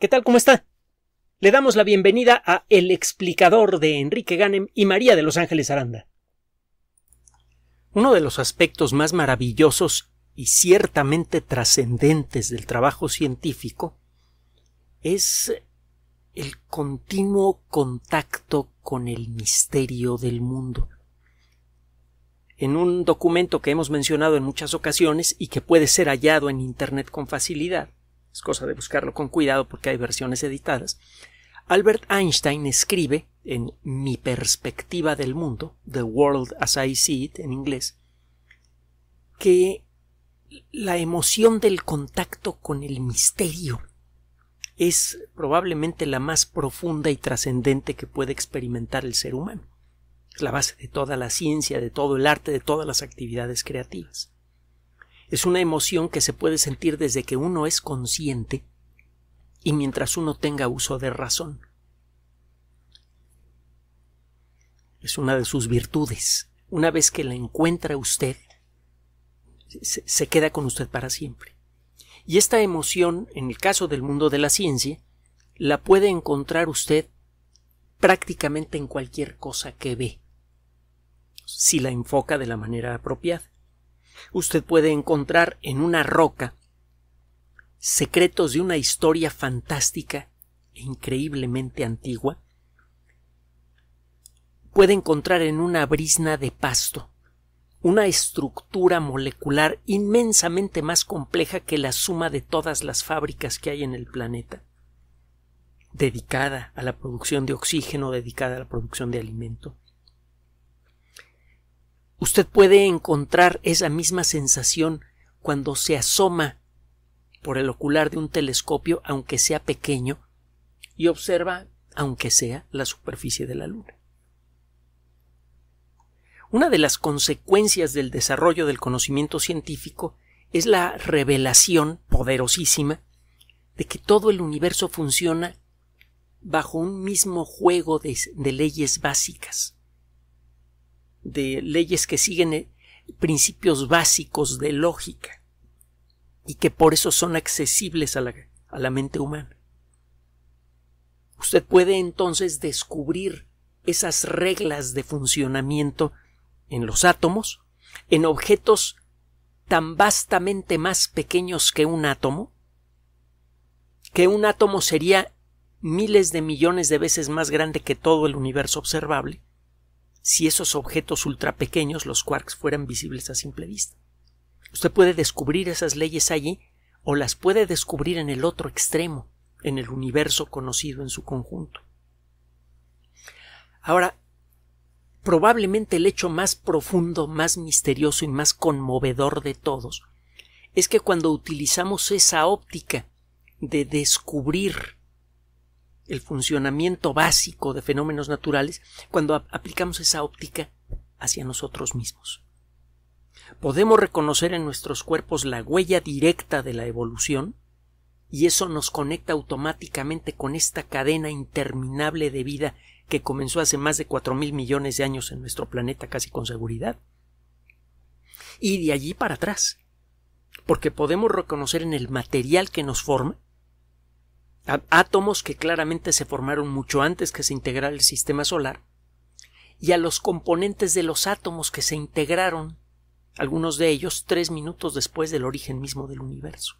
¿Qué tal? ¿Cómo está? Le damos la bienvenida a El explicador de Enrique Ganem y María de Los Ángeles Aranda. Uno de los aspectos más maravillosos y ciertamente trascendentes del trabajo científico es el continuo contacto con el misterio del mundo. En un documento que hemos mencionado en muchas ocasiones y que puede ser hallado en Internet con facilidad, cosa de buscarlo con cuidado porque hay versiones editadas, Albert Einstein escribe en Mi perspectiva del mundo, The World as I See It en inglés, que la emoción del contacto con el misterio es probablemente la más profunda y trascendente que puede experimentar el ser humano. Es la base de toda la ciencia, de todo el arte, de todas las actividades creativas es una emoción que se puede sentir desde que uno es consciente y mientras uno tenga uso de razón. Es una de sus virtudes. Una vez que la encuentra usted, se queda con usted para siempre. Y esta emoción, en el caso del mundo de la ciencia, la puede encontrar usted prácticamente en cualquier cosa que ve, si la enfoca de la manera apropiada usted puede encontrar en una roca secretos de una historia fantástica e increíblemente antigua. Puede encontrar en una brisna de pasto una estructura molecular inmensamente más compleja que la suma de todas las fábricas que hay en el planeta, dedicada a la producción de oxígeno, dedicada a la producción de alimento. Usted puede encontrar esa misma sensación cuando se asoma por el ocular de un telescopio, aunque sea pequeño, y observa, aunque sea, la superficie de la Luna. Una de las consecuencias del desarrollo del conocimiento científico es la revelación poderosísima de que todo el universo funciona bajo un mismo juego de, leyes básicas de leyes que siguen eh, principios básicos de lógica y que por eso son accesibles a la, a la mente humana. Usted puede entonces descubrir esas reglas de funcionamiento en los átomos, en objetos tan vastamente más pequeños que un átomo, que un átomo sería miles de millones de veces más grande que todo el universo observable, si esos objetos ultrapequeños, los quarks, fueran visibles a simple vista. Usted puede descubrir esas leyes allí o las puede descubrir en el otro extremo, en el universo conocido en su conjunto. Ahora, probablemente el hecho más profundo, más misterioso y más conmovedor de todos es que cuando utilizamos esa óptica de descubrir el funcionamiento básico de fenómenos naturales cuando aplicamos esa óptica hacia nosotros mismos. Podemos reconocer en nuestros cuerpos la huella directa de la evolución y eso nos conecta automáticamente con esta cadena interminable de vida que comenzó hace más de cuatro mil millones de años en nuestro planeta casi con seguridad. Y de allí para atrás, porque podemos reconocer en el material que nos forma átomos que claramente se formaron mucho antes que se integrara el sistema solar, y a los componentes de los átomos que se integraron, algunos de ellos tres minutos después del origen mismo del universo.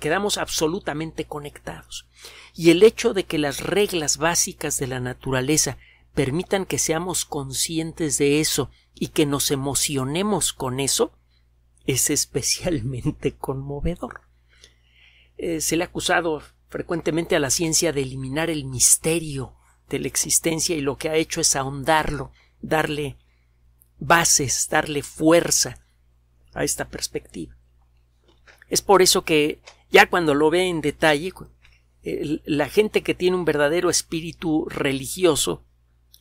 Quedamos absolutamente conectados. Y el hecho de que las reglas básicas de la naturaleza permitan que seamos conscientes de eso y que nos emocionemos con eso, es especialmente conmovedor. Eh, se le ha acusado frecuentemente a la ciencia de eliminar el misterio de la existencia y lo que ha hecho es ahondarlo, darle bases, darle fuerza a esta perspectiva. Es por eso que ya cuando lo ve en detalle, la gente que tiene un verdadero espíritu religioso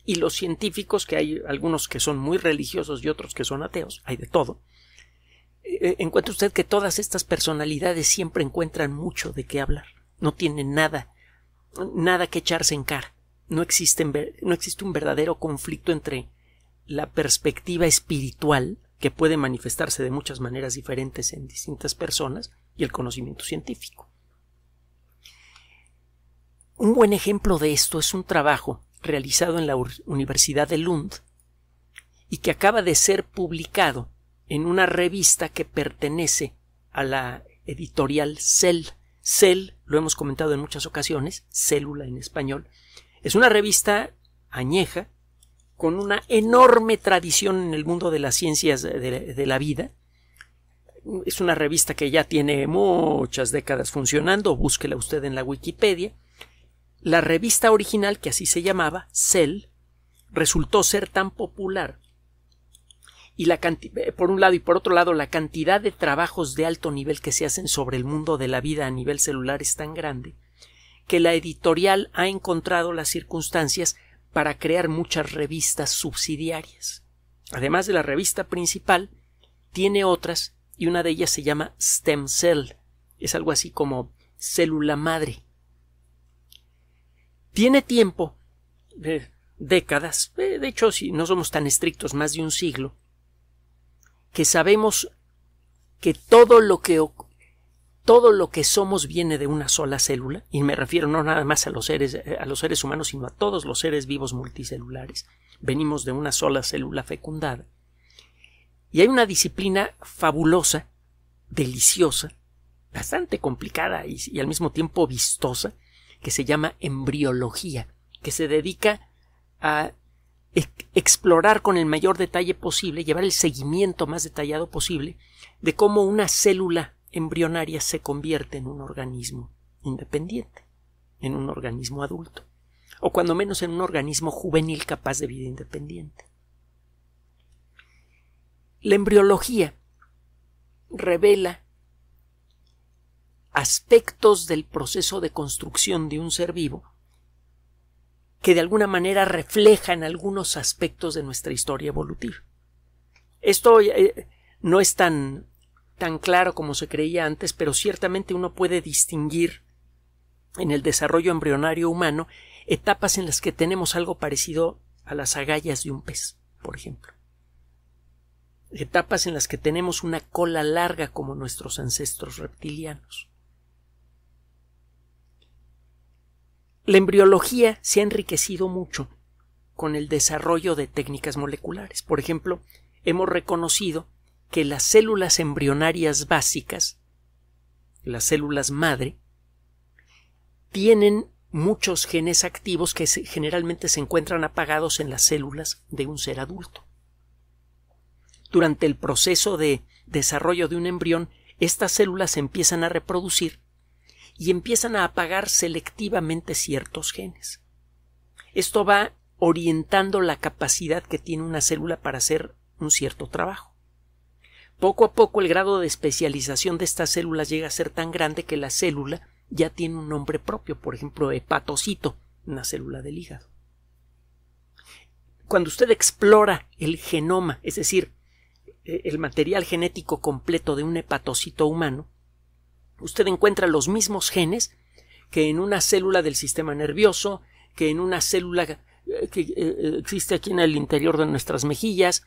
y los científicos, que hay algunos que son muy religiosos y otros que son ateos, hay de todo, eh, eh, encuentra usted que todas estas personalidades siempre encuentran mucho de qué hablar. No tiene nada, nada que echarse en cara. No, no existe un verdadero conflicto entre la perspectiva espiritual, que puede manifestarse de muchas maneras diferentes en distintas personas, y el conocimiento científico. Un buen ejemplo de esto es un trabajo realizado en la Universidad de Lund y que acaba de ser publicado en una revista que pertenece a la editorial Cell. Cell, lo hemos comentado en muchas ocasiones, Célula en español, es una revista añeja con una enorme tradición en el mundo de las ciencias de, la vida. Es una revista que ya tiene muchas décadas funcionando, búsquela usted en la Wikipedia. La revista original, que así se llamaba, Cell, resultó ser tan popular y la eh, por un lado y por otro lado la cantidad de trabajos de alto nivel que se hacen sobre el mundo de la vida a nivel celular es tan grande que la editorial ha encontrado las circunstancias para crear muchas revistas subsidiarias. Además de la revista principal, tiene otras y una de ellas se llama Stem Cell. Es algo así como célula madre. Tiene tiempo, eh, décadas, eh, de hecho si no somos tan estrictos, más de un siglo, que sabemos que todo lo que todo lo que somos viene de una sola célula, y me refiero no nada más a los seres, a los seres humanos, sino a todos los seres vivos multicelulares, venimos de una sola célula fecundada. Y hay una disciplina fabulosa, deliciosa, bastante complicada y, y al mismo tiempo vistosa, que se llama embriología, que se dedica a explorar con el mayor detalle posible, llevar el seguimiento más detallado posible de cómo una célula embrionaria se convierte en un organismo independiente, en un organismo adulto, o cuando menos en un organismo juvenil capaz de vida independiente. La embriología revela aspectos del proceso de construcción de un ser vivo que de alguna manera reflejan algunos aspectos de nuestra historia evolutiva. Esto eh, no es tan, tan claro como se creía antes, pero ciertamente uno puede distinguir en el desarrollo embrionario humano etapas en las que tenemos algo parecido a las agallas de un pez, por ejemplo. Etapas en las que tenemos una cola larga como nuestros ancestros reptilianos. La embriología se ha enriquecido mucho con el desarrollo de técnicas moleculares. Por ejemplo, hemos reconocido que las células embrionarias básicas, las células madre, tienen muchos genes activos que generalmente se encuentran apagados en las células de un ser adulto. Durante el proceso de desarrollo de un embrión, estas células empiezan a reproducir y empiezan a apagar selectivamente ciertos genes. Esto va orientando la capacidad que tiene una célula para hacer un cierto trabajo. Poco a poco el grado de especialización de estas células llega a ser tan grande que la célula ya tiene un nombre propio, por ejemplo, hepatocito, una célula del hígado. Cuando usted explora el genoma, es decir, eh, el material genético completo de un hepatocito humano, usted encuentra los mismos genes que en una célula del sistema nervioso, que en una célula eh, que eh, existe aquí en el interior de nuestras mejillas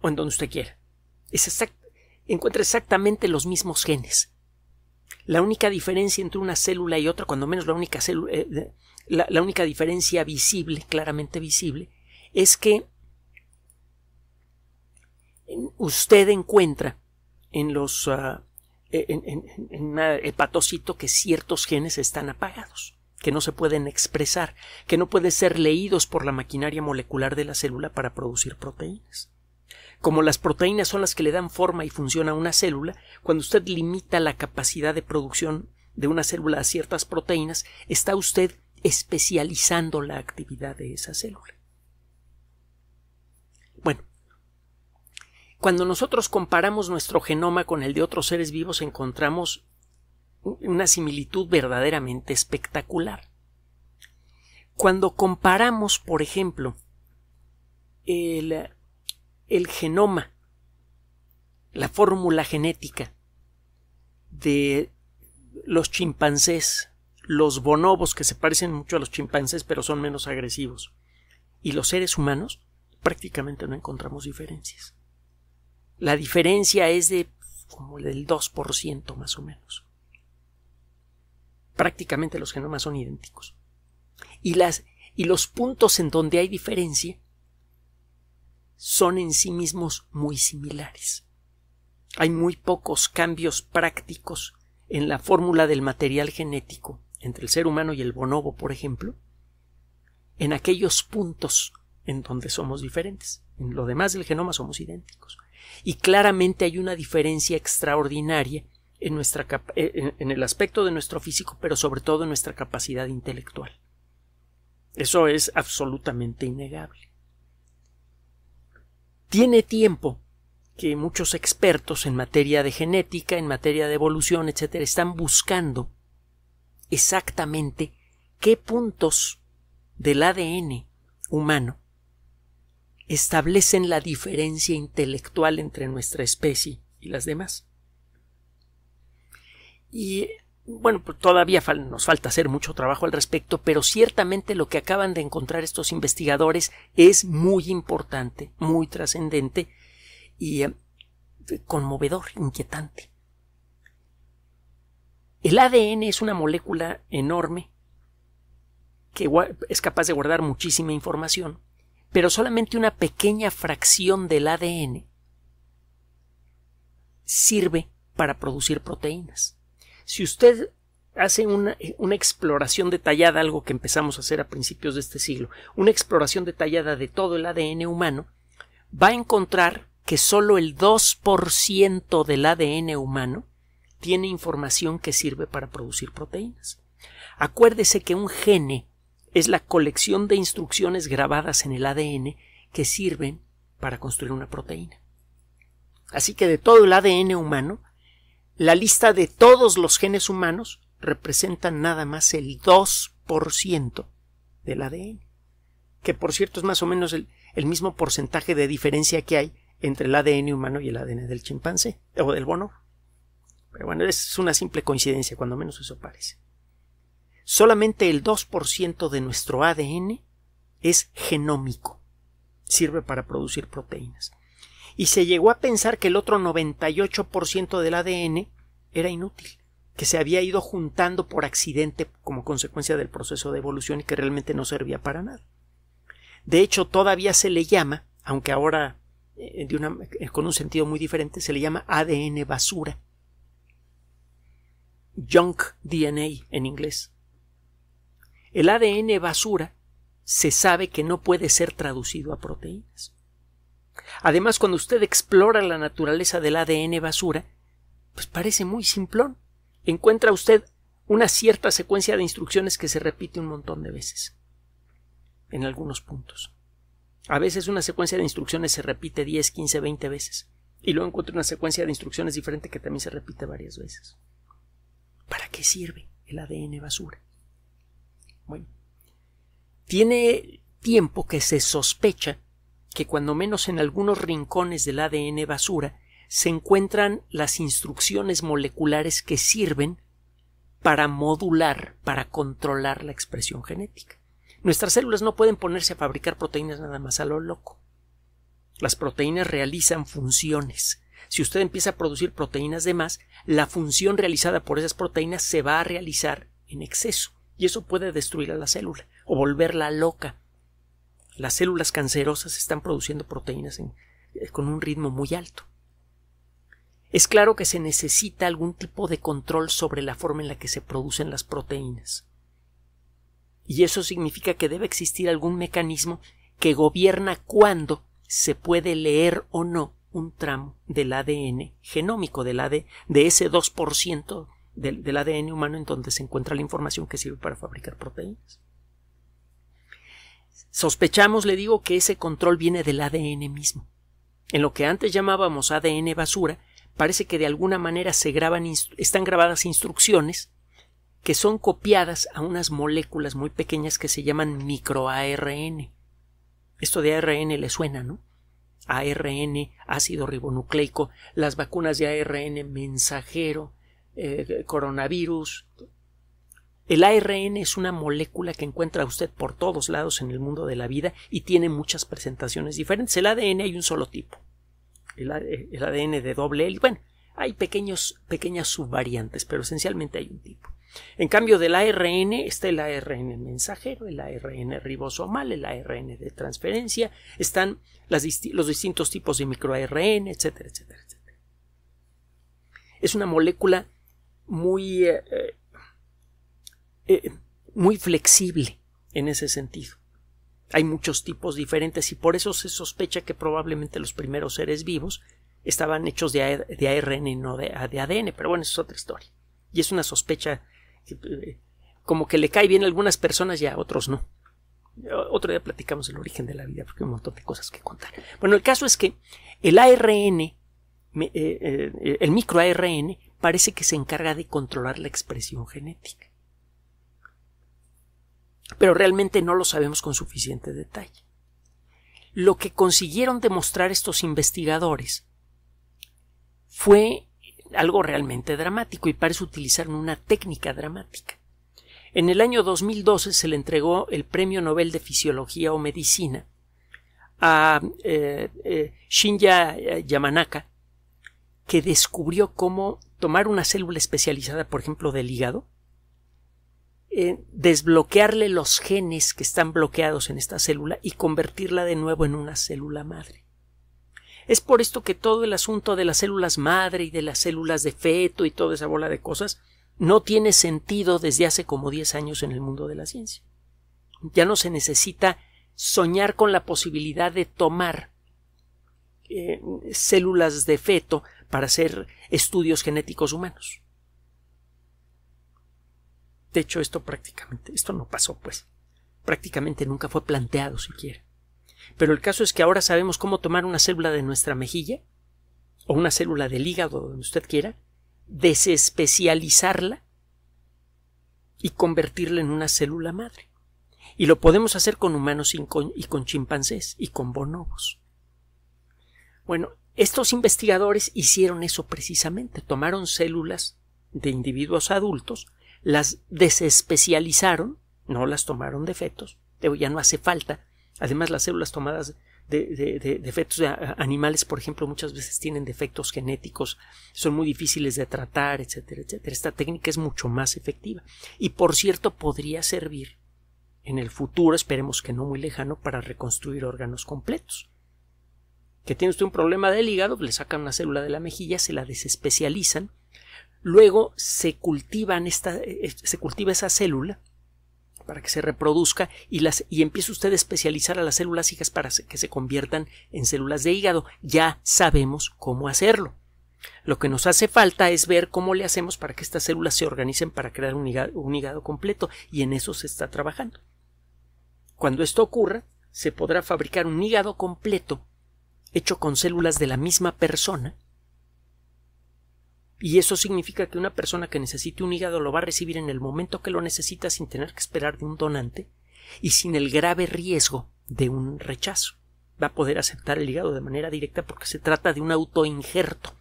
o en donde usted quiera. Es encuentra exactamente los mismos genes. La única diferencia entre una célula y otra, cuando menos la única, célula, eh, la, única diferencia visible, claramente visible, es que usted encuentra en los ah, en, un hepatocito que ciertos genes están apagados, que no se pueden expresar, que no pueden ser leídos por la maquinaria molecular de la célula para producir proteínas. Como las proteínas son las que le dan forma y función a una célula, cuando usted limita la capacidad de producción de una célula a ciertas proteínas, está usted especializando la actividad de esa célula. Cuando nosotros comparamos nuestro genoma con el de otros seres vivos encontramos una similitud verdaderamente espectacular. Cuando comparamos, por ejemplo, el, genoma, la fórmula genética de los chimpancés, los bonobos que se parecen mucho a los chimpancés pero son menos agresivos, y los seres humanos, prácticamente no encontramos diferencias. La diferencia es de como del 2% más o menos. Prácticamente los genomas son idénticos. Y, las, y los puntos en donde hay diferencia son en sí mismos muy similares. Hay muy pocos cambios prácticos en la fórmula del material genético entre el ser humano y el bonobo, por ejemplo, en aquellos puntos en donde somos diferentes. En lo demás del genoma somos idénticos. Y claramente hay una diferencia extraordinaria en, nuestra, eh, en, el aspecto de nuestro físico, pero sobre todo en nuestra capacidad intelectual. Eso es absolutamente innegable. Tiene tiempo que muchos expertos en materia de genética, en materia de evolución, etcétera, están buscando exactamente qué puntos del ADN humano establecen la diferencia intelectual entre nuestra especie y las demás. Y bueno, pues, todavía nos falta hacer mucho trabajo al respecto, pero ciertamente lo que acaban de encontrar estos investigadores es muy importante, muy trascendente y eh, conmovedor, inquietante. El ADN es una molécula enorme que es capaz de guardar muchísima información pero solamente una pequeña fracción del ADN sirve para producir proteínas. Si usted hace una, exploración detallada, algo que empezamos a hacer a principios de este siglo, una exploración detallada de todo el ADN humano, va a encontrar que solo el 2% del ADN humano tiene información que sirve para producir proteínas. Acuérdese que un gene es la colección de instrucciones grabadas en el ADN que sirven para construir una proteína. Así que de todo el ADN humano, la lista de todos los genes humanos representa nada más el 2% del ADN, que por cierto es más o menos el, mismo porcentaje de diferencia que hay entre el ADN humano y el ADN del chimpancé o del bono. Pero bueno, es una simple coincidencia, cuando menos eso parece solamente el 2% de nuestro ADN es genómico. Sirve para producir proteínas. Y se llegó a pensar que el otro 98% del ADN era inútil, que se había ido juntando por accidente como consecuencia del proceso de evolución y que realmente no servía para nada. De hecho, todavía se le llama, aunque ahora eh, eh, con un sentido muy diferente, se le llama ADN basura. Junk DNA en inglés. El ADN basura se sabe que no puede ser traducido a proteínas. Además, cuando usted explora la naturaleza del ADN basura, pues parece muy simplón. Encuentra usted una cierta secuencia de instrucciones que se repite un montón de veces, en algunos puntos. A veces una secuencia de instrucciones se repite 10, 15, 20 veces, y luego encuentra una secuencia de instrucciones diferente que también se repite varias veces. ¿Para qué sirve el ADN basura? Bueno, tiene tiempo que se sospecha que cuando menos en algunos rincones del ADN basura se encuentran las instrucciones moleculares que sirven para modular, para controlar la expresión genética. Nuestras células no pueden ponerse a fabricar proteínas nada más a lo loco. Las proteínas realizan funciones. Si usted empieza a producir proteínas de más, la función realizada por esas proteínas se va a realizar en exceso y eso puede destruir a la célula o volverla loca. Las células cancerosas están produciendo proteínas eh, con un ritmo muy alto. Es claro que se necesita algún tipo de control sobre la forma en la que se producen las proteínas. Y eso significa que debe existir algún mecanismo que gobierna cuándo se puede leer o no un tramo del ADN genómico, del AD, de ese 2% del, ADN humano en donde se encuentra la información que sirve para fabricar proteínas. Sospechamos, le digo, que ese control viene del ADN mismo. En lo que antes llamábamos ADN basura, parece que de alguna manera están grabadas instrucciones que son copiadas a unas moléculas muy pequeñas que se llaman microARN. Esto de ARN le suena, ¿no? ARN, ácido ribonucleico, las vacunas de ARN mensajero, eh, coronavirus. El ARN es una molécula que encuentra usted por todos lados en el mundo de la vida y tiene muchas presentaciones diferentes. El ADN hay un solo tipo. El, ADN eh, de doble L. Bueno, hay pequeños, pequeñas subvariantes, pero esencialmente hay un tipo. En cambio del ARN está el ARN mensajero, el ARN ribosomal, el ARN de transferencia, están los distintos tipos de microARN, etcétera, etcétera, etcétera. Es una molécula muy, eh, eh, eh, muy flexible en ese sentido. Hay muchos tipos diferentes y por eso se sospecha que probablemente los primeros seres vivos estaban hechos de, de ARN y no de, ADN, ah, pero bueno, eso es otra historia. Y es una sospecha como que le cae bien a algunas personas y a otros no. Otro día platicamos el origen de la vida porque hay un montón de cosas que contar. Bueno, el caso es que el ARN, eh, el microARN, parece que se encarga de controlar la expresión genética. Pero realmente no lo sabemos con suficiente detalle. Lo que consiguieron demostrar estos investigadores fue algo realmente dramático y parece utilizar una técnica dramática. En el año 2012 se le entregó el Premio Nobel de Fisiología o Medicina a eh, eh, Shinya Yamanaka, que descubrió cómo tomar una célula especializada, por ejemplo, del hígado, eh, desbloquearle los genes que están bloqueados en esta célula y convertirla de nuevo en una célula madre. Es por esto que todo el asunto de las células madre y de las células de feto y toda esa bola de cosas no tiene sentido desde hace como 10 años en el mundo de la ciencia. Ya no se necesita soñar con la posibilidad de tomar eh, células de feto para hacer estudios genéticos humanos. De hecho, esto prácticamente, esto no pasó, pues. Prácticamente nunca fue planteado siquiera. Pero el caso es que ahora sabemos cómo tomar una célula de nuestra mejilla, o una célula del hígado, donde usted quiera, desespecializarla y convertirla en una célula madre. Y lo podemos hacer con humanos y con, y con chimpancés y con bonobos. Bueno, estos investigadores hicieron eso precisamente, tomaron células de individuos adultos, las desespecializaron, no las tomaron de fetos, ya no hace falta. Además, las células tomadas de, fetos de animales, por ejemplo, muchas veces tienen defectos genéticos, son muy difíciles de tratar, etcétera, etcétera. Esta técnica es mucho más efectiva. Y, por cierto, podría servir en el futuro, esperemos que no muy lejano, para reconstruir órganos completos que tiene usted un problema del hígado, le sacan una célula de la mejilla, se la desespecializan, luego se, eh, eh, se cultiva esa célula para que se reproduzca y, las, y empieza usted a especializar a las células hijas para que se conviertan en células de hígado. Ya sabemos cómo hacerlo. Lo que nos hace falta es ver cómo le hacemos para que estas células se organicen para crear un un hígado completo y en eso se está trabajando. Cuando esto ocurra, se podrá fabricar un hígado completo hecho con células de la misma persona. Y eso significa que una persona que necesite un hígado lo va a recibir en el momento que lo necesita sin tener que esperar de un donante y sin el grave riesgo de un rechazo. Va a poder aceptar el hígado de manera directa porque se trata de un autoinjerto,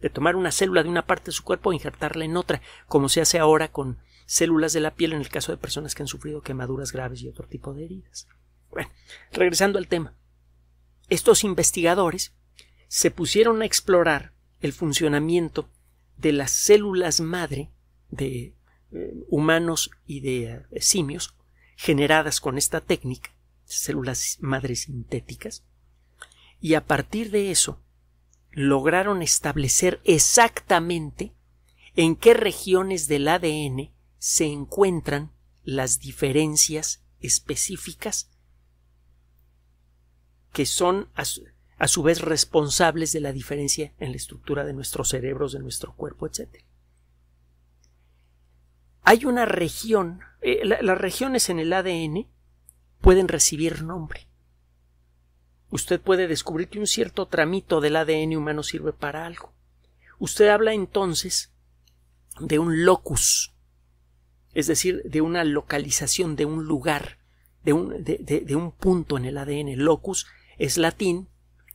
de tomar una célula de una parte de su cuerpo e injertarla en otra, como se hace ahora con células de la piel en el caso de personas que han sufrido quemaduras graves y otro tipo de heridas. Bueno, regresando al tema. Estos investigadores se pusieron a explorar el funcionamiento de las células madre de eh, humanos y de eh, simios generadas con esta técnica, células madre sintéticas, y a partir de eso lograron establecer exactamente en qué regiones del ADN se encuentran las diferencias específicas que son a su, vez responsables de la diferencia en la estructura de nuestros cerebros, de nuestro cuerpo, etc. Hay una región, eh, las regiones en el ADN pueden recibir nombre. Usted puede descubrir que un cierto tramito del ADN humano sirve para algo. Usted habla entonces de un locus, es decir, de una localización, de un lugar, de un, de un punto en el ADN. Locus es latín,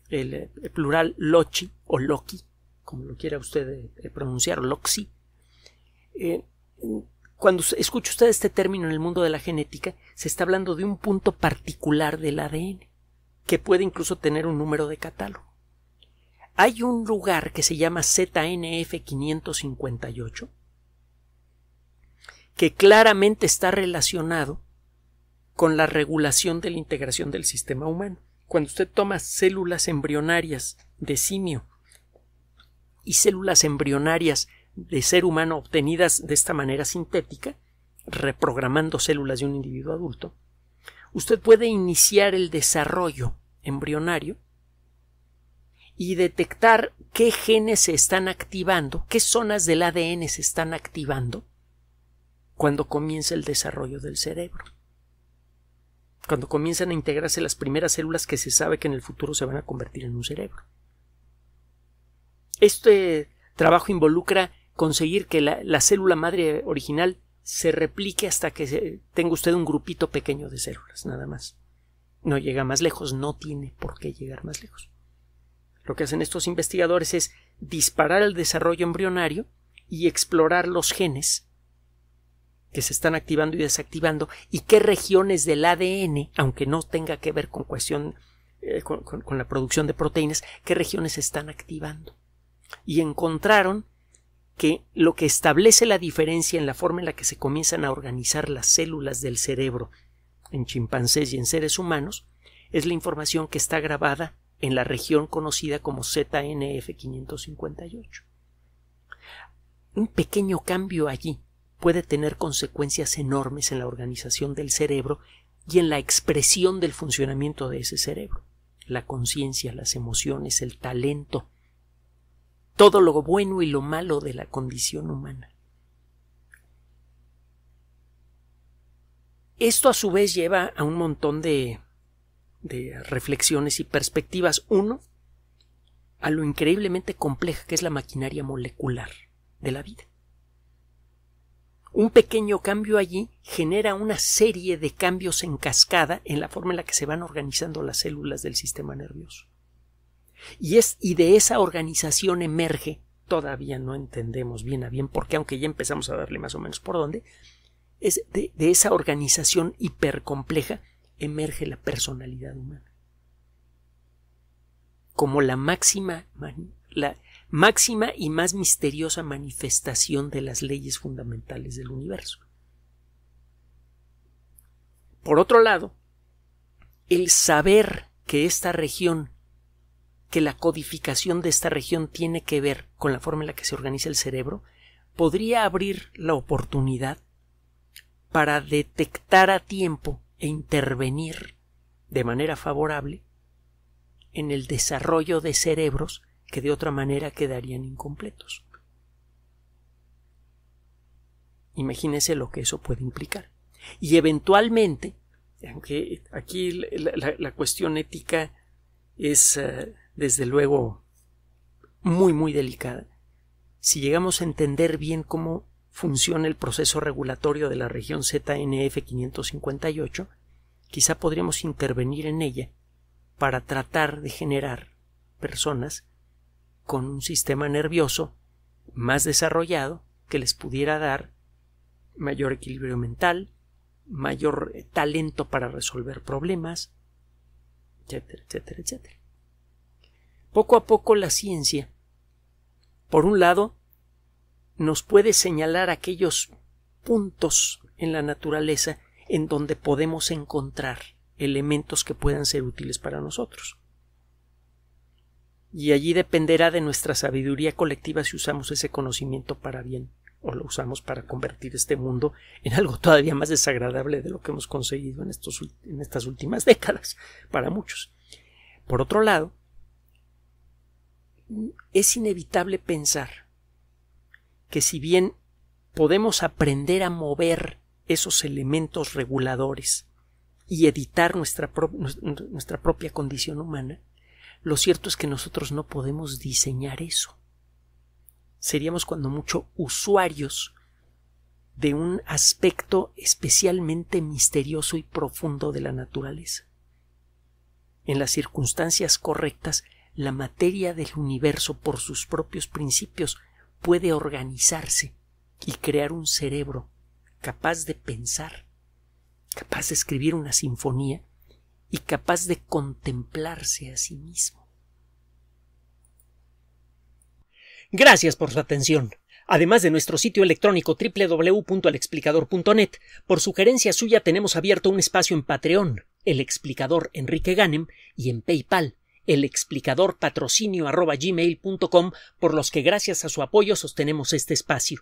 el, plural lochi o Loki, como lo quiera usted eh, eh, pronunciar, loxi. Eh, cuando escucha usted este término en el mundo de la genética, se está hablando de un punto particular del ADN, que puede incluso tener un número de catálogo. Hay un lugar que se llama ZNF558, que claramente está relacionado con la regulación de la integración del sistema humano cuando usted toma células embrionarias de simio y células embrionarias de ser humano obtenidas de esta manera sintética, reprogramando células de un individuo adulto, usted puede iniciar el desarrollo embrionario y detectar qué genes se están activando, qué zonas del ADN se están activando cuando comienza el desarrollo del cerebro cuando comienzan a integrarse las primeras células que se sabe que en el futuro se van a convertir en un cerebro. Este trabajo involucra conseguir que la, célula madre original se replique hasta que tenga usted un grupito pequeño de células, nada más. No llega más lejos, no tiene por qué llegar más lejos. Lo que hacen estos investigadores es disparar el desarrollo embrionario y explorar los genes que se están activando y desactivando y qué regiones del ADN, aunque no tenga que ver con cuestión eh, con, la producción de proteínas, qué regiones se están activando. Y encontraron que lo que establece la diferencia en la forma en la que se comienzan a organizar las células del cerebro en chimpancés y en seres humanos es la información que está grabada en la región conocida como ZNF558. Un pequeño cambio allí puede tener consecuencias enormes en la organización del cerebro y en la expresión del funcionamiento de ese cerebro. La conciencia, las emociones, el talento, todo lo bueno y lo malo de la condición humana. Esto a su vez lleva a un montón de, de reflexiones y perspectivas. Uno, a lo increíblemente compleja que es la maquinaria molecular de la vida un pequeño cambio allí genera una serie de cambios en cascada en la forma en la que se van organizando las células del sistema nervioso. Y, es, y de esa organización emerge, todavía no entendemos bien a bien, porque aunque ya empezamos a darle más o menos por dónde, es de, esa organización hipercompleja emerge la personalidad humana. Como la máxima, máxima y más misteriosa manifestación de las leyes fundamentales del universo. Por otro lado, el saber que esta región, que la codificación de esta región tiene que ver con la forma en la que se organiza el cerebro, podría abrir la oportunidad para detectar a tiempo e intervenir de manera favorable en el desarrollo de cerebros que de otra manera quedarían incompletos. Imagínense lo que eso puede implicar. Y eventualmente, aunque aquí la, cuestión ética es eh, desde luego muy, muy delicada, si llegamos a entender bien cómo funciona el proceso regulatorio de la región ZNF 558, quizá podríamos intervenir en ella para tratar de generar personas con un sistema nervioso más desarrollado que les pudiera dar mayor equilibrio mental, mayor eh, talento para resolver problemas, etcétera, etcétera, etcétera. Poco a poco la ciencia, por un lado, nos puede señalar aquellos puntos en la naturaleza en donde podemos encontrar elementos que puedan ser útiles para nosotros y allí dependerá de nuestra sabiduría colectiva si usamos ese conocimiento para bien o lo usamos para convertir este mundo en algo todavía más desagradable de lo que hemos conseguido en, estos, en estas últimas décadas para muchos. Por otro lado, es inevitable pensar que si bien podemos aprender a mover esos elementos reguladores y editar nuestra, nuestra propia condición humana, lo cierto es que nosotros no podemos diseñar eso. Seríamos cuando mucho usuarios de un aspecto especialmente misterioso y profundo de la naturaleza. En las circunstancias correctas, la materia del universo por sus propios principios puede organizarse y crear un cerebro capaz de pensar, capaz de escribir una sinfonía y capaz de contemplarse a sí mismo. Gracias por su atención. Además de nuestro sitio electrónico www.alexplicador.net, por sugerencia suya tenemos abierto un espacio en Patreon, el explicador Enrique Ganem, y en PayPal, el explicador patrocinio por los que gracias a su apoyo sostenemos este espacio.